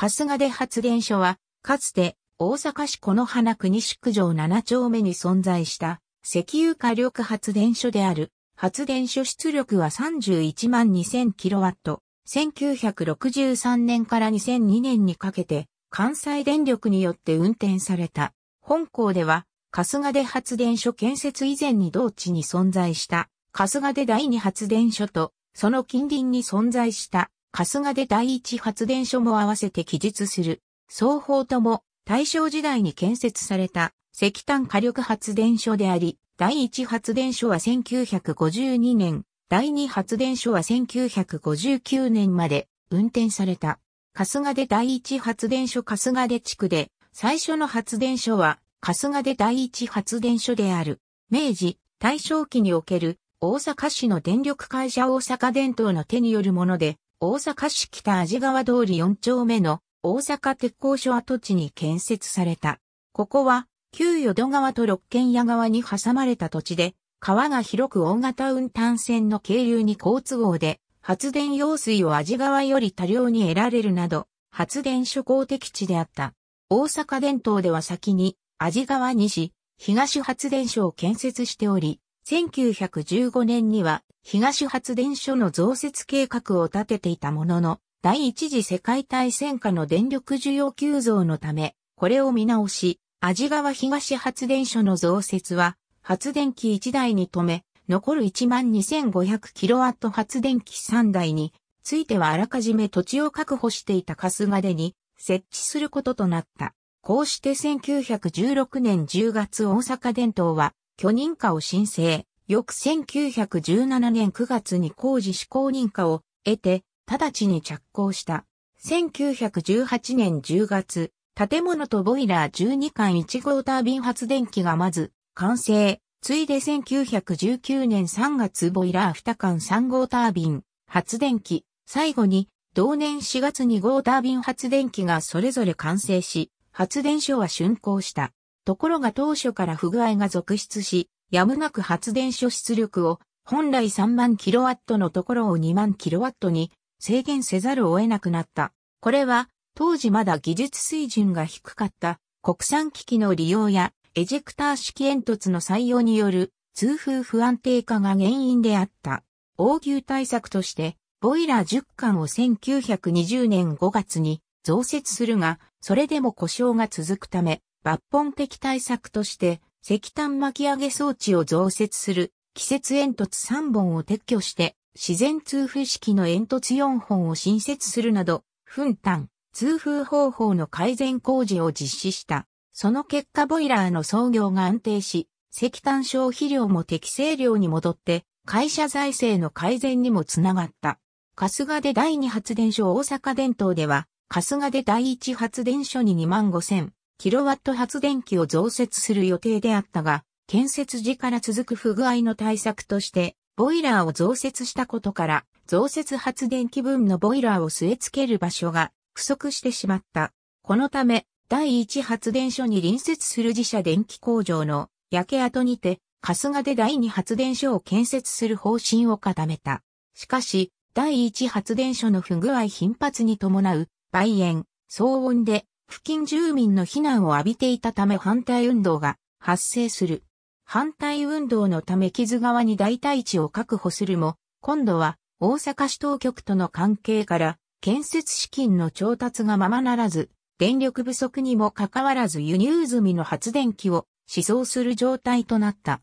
春日出発電所は、かつて大阪市此花国宿城7丁目に存在した石油火力発電所である。発電所出力は31万 2000kW。1963年から2002年にかけて関西電力によって運転された。本校では春日出発電所建設以前に同地に存在した春日出第二発電所とその近隣に存在した春日で第一発電所も合わせて記述する。双方とも大正時代に建設された石炭火力発電所であり、第一発電所は1952年、第二発電所は1959年まで運転された。春日で第一発電所春日で地区で、最初の発電所は春日で第一発電所である。明治、大正期における大阪市の電力会社大阪電灯の手によるもので、大阪市北味川通り4丁目の大阪鉄工所跡地に建設された。ここは旧淀川と六軒屋川に挟まれた土地で、川が広く大型運搬船の渓流に好都合で、発電用水を味川より多量に得られるなど、発電所公的地であった。大阪伝統では先に、味川西、東発電所を建設しており、1915年には東発電所の増設計画を立てていたものの、第一次世界大戦下の電力需要急増のため、これを見直し、味川東発電所の増設は、発電機1台に止め、残る 12,500kW 発電機3台についてはあらかじめ土地を確保していた春日出に設置することとなった。こうして1916年10月大阪電灯は許認可を申請。翌1917年9月に工事施行認可を得て、直ちに着工した。1918年10月、建物とボイラー12巻1号タービン発電機がまず完成。ついで1919年3月ボイラー2巻3号タービン発電機。最後に同年4月2号タービン発電機がそれぞれ完成し、発電所は竣工した。ところが当初から不具合が続出し、やむなく発電所出力を本来3万キロワットのところを2万キロワットに制限せざるを得なくなった。これは当時まだ技術水準が低かった国産機器の利用やエジェクター式煙突の採用による通風不安定化が原因であった。応急対策としてボイラー10巻を1920年5月に増設するが、それでも故障が続くため、抜本的対策として、石炭巻き上げ装置を増設する季節煙突3本を撤去して、自然通風式の煙突4本を新設するなど、噴炭、通風方法の改善工事を実施した。その結果ボイラーの操業が安定し、石炭消費量も適正量に戻って、会社財政の改善にもつながった。春日で第2発電所大阪電灯では、春日で第1発電所に2万5千キロワット発電機を増設する予定であったが、建設時から続く不具合の対策として、ボイラーを増設したことから、増設発電機分のボイラーを据え付ける場所が不足してしまった。このため、第一発電所に隣接する自社電気工場の焼け跡にて、春日で第二発電所を建設する方針を固めた。しかし、第一発電所の不具合頻発に伴う、梅園、騒音で付近住民の避難を浴びていたため反対運動が発生する。反対運動のため木津川に代替地を確保するも、今度は大阪市当局との関係から建設資金の調達がままならず、電力不足にもかかわらず輸入済みの発電機を思想する状態となった。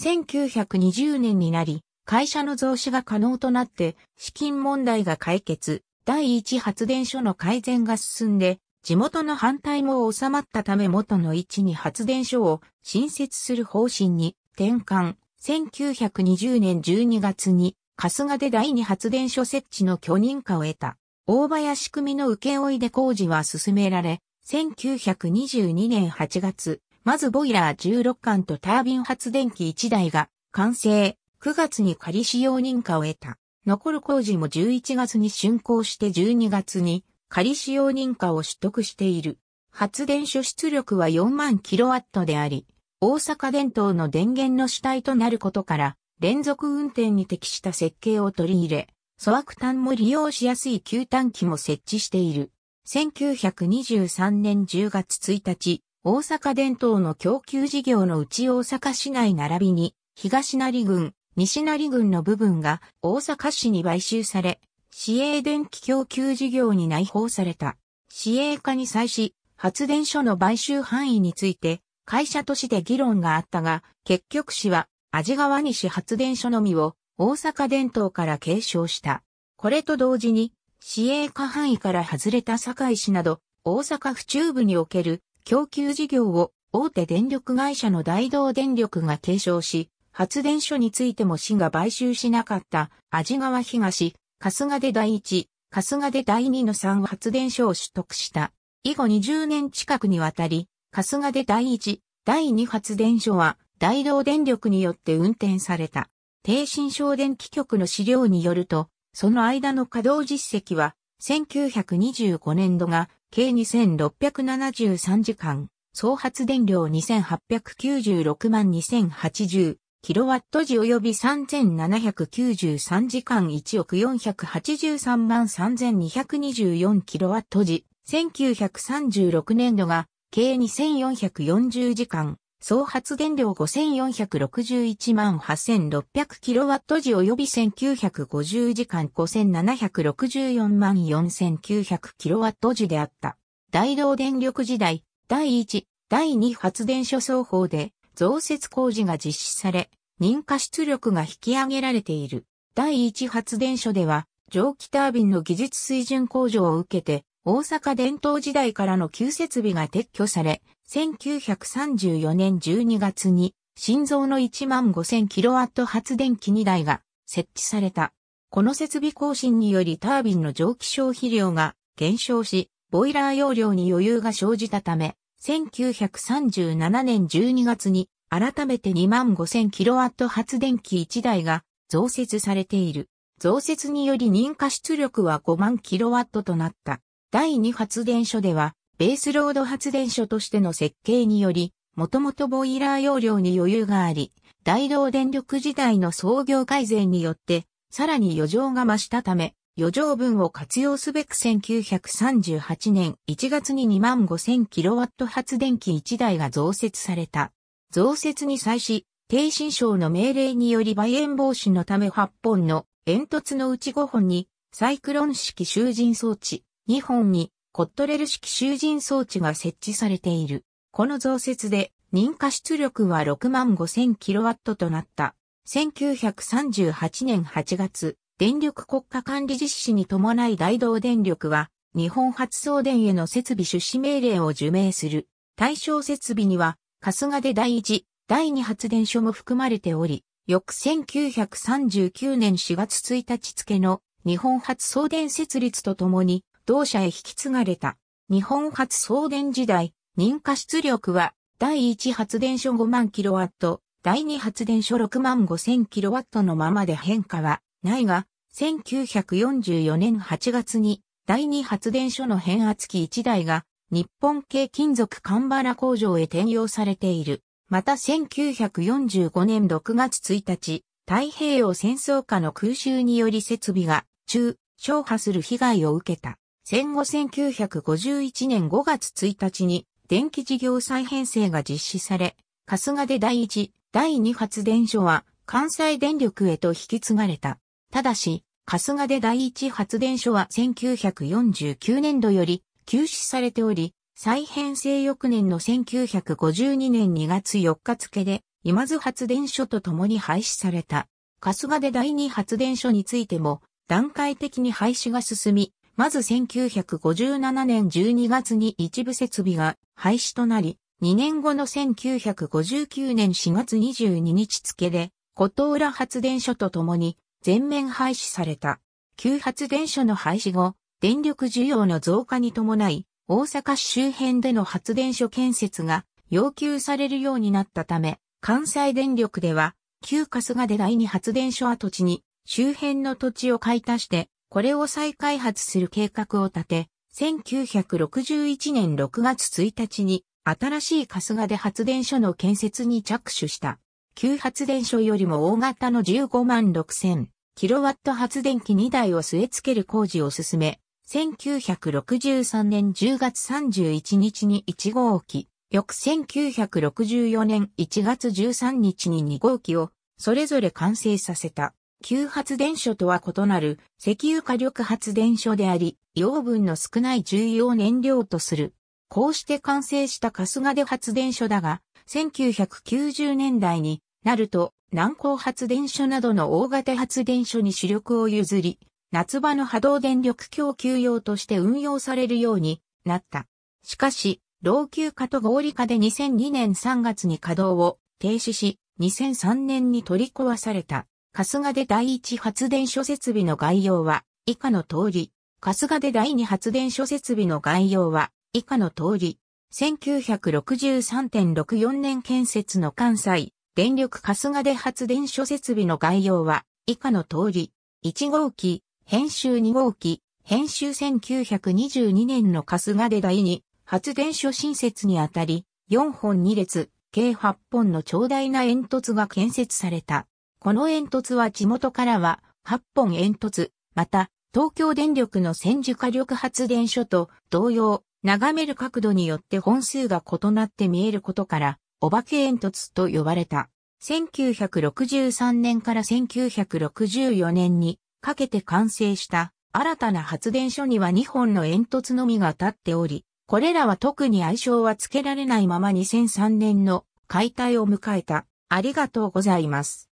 1920年になり、会社の増資が可能となって、資金問題が解決、第一発電所の改善が進んで、地元の反対も収まったため元の位置に発電所を新設する方針に転換。1920年12月に春日で第二発電所設置の許認可を得た。大林組の請負で工事は進められ、1922年8月、まずボイラー16巻とタービン発電機1台が完成、9月に仮使用認可を得た。残る工事も11月に竣工して12月に仮使用認可を取得している。発電所出力は4万キロワットであり、大阪電灯の電源の主体となることから、連続運転に適した設計を取り入れ、粗悪炭も利用しやすい給炭機も設置している。1923年10月1日、大阪電灯の供給事業のうち大阪市内並びに、東成郡、西成郡の部分が大阪市に買収され、市営電気供給事業に内包された。市営化に際し、発電所の買収範囲について、会社として議論があったが、結局市は、味川西発電所のみを、大阪伝統から継承した。これと同時に、市営化範囲から外れた堺市など、大阪府中部における供給事業を大手電力会社の大道電力が継承し、発電所についても市が買収しなかった味川東、春日出第一、春日出第二の3発電所を取得した。以後20年近くにわたり、春日出第一、第二発電所は、大道電力によって運転された。低新省電気局の資料によると、その間の稼働実績は、1925年度が計2673時間、総発電量2896万2080、キロワット時及び3793時間1億483万3224キロワット時、1936年度が計2440時間、総発電量5461万8600キロワット時及び1950時間5764万4900キロワット時であった。大道電力時代、第1、第2発電所双方で、増設工事が実施され、認可出力が引き上げられている。第1発電所では、蒸気タービンの技術水準向上を受けて、大阪伝統時代からの旧設備が撤去され、1934年12月に、心臓の1万5 0 0 0ット発電機2台が設置された。この設備更新によりタービンの蒸気消費量が減少し、ボイラー容量に余裕が生じたため、1937年12月に改めて 25,000kW 発電機1台が増設されている。増設により認可出力は5万 kW となった。第2発電所では、ベースロード発電所としての設計により、もともとボイラー容量に余裕があり、大道電力時代の創業改善によって、さらに余剰が増したため、余剰分を活用すべく1938年1月に 25,000kW 発電機1台が増設された。増設に際し、低新省の命令により梅炎防止のため8本の煙突のうち5本にサイクロン式集塵装置、2本にコットレル式集塵装置が設置されている。この増設で認可出力は 65,000kW となった。1938年8月、電力国家管理実施に伴い大同電力は、日本発送電への設備出資命令を受命する。対象設備には、春日で第1、第2発電所も含まれており、翌1939年4月1日付の日本発送電設立とともに、同社へ引き継がれた。日本発送電時代、認可出力は、第1発電所5万キロワット、第2発電所6万5千キロワットのままで変化はないが、1944年8月に第二発電所の変圧器1台が日本系金属ンバラ工場へ転用されている。また1945年6月1日、太平洋戦争下の空襲により設備が中、消波する被害を受けた。戦後1951年5月1日に電気事業再編成が実施され、春日で第1、第2発電所は関西電力へと引き継がれた。ただし、春日で第一発電所は1949年度より休止されており、再編成翌年の1952年2月4日付で、今津発電所と共に廃止された。春日で第二発電所についても、段階的に廃止が進み、まず1957年12月に一部設備が廃止となり、2年後の1959年4月22日付で、琴浦発電所と共に全面廃止された。旧発電所の廃止後、電力需要の増加に伴い、大阪市周辺での発電所建設が要求されるようになったため、関西電力では、旧春日で第二発電所跡地に周辺の土地を買い足して、これを再開発する計画を立て、1961年6月1日に新しい春日で発電所の建設に着手した。旧発電所よりも大型の15万6千キロワット発電機2台を据え付ける工事を進め、1963年10月31日に1号機、翌1964年1月13日に2号機をそれぞれ完成させた。旧発電所とは異なる石油火力発電所であり、養分の少ない重要燃料とする。こうして完成した春日出発電所だが、1990年代になると南港発電所などの大型発電所に主力を譲り、夏場の波動電力供給用として運用されるようになった。しかし、老朽化と合理化で2002年3月に稼働を停止し、2003年に取り壊された。春日で第一発電所設備の概要は以下の通り。春日で第二発電所設備の概要は以下の通り。1963.64年建設の関西電力春日で発電所設備の概要は、以下の通り、1号機、編集2号機、編集1922年の春日で第2、発電所新設にあたり、4本2列、計8本の長大な煙突が建設された。この煙突は地元からは、8本煙突、また、東京電力の千住火力発電所と同様、眺める角度によって本数が異なって見えることから、お化け煙突と呼ばれた。1963年から1964年にかけて完成した新たな発電所には2本の煙突のみが立っており、これらは特に愛称は付けられないまま2003年の解体を迎えた。ありがとうございます。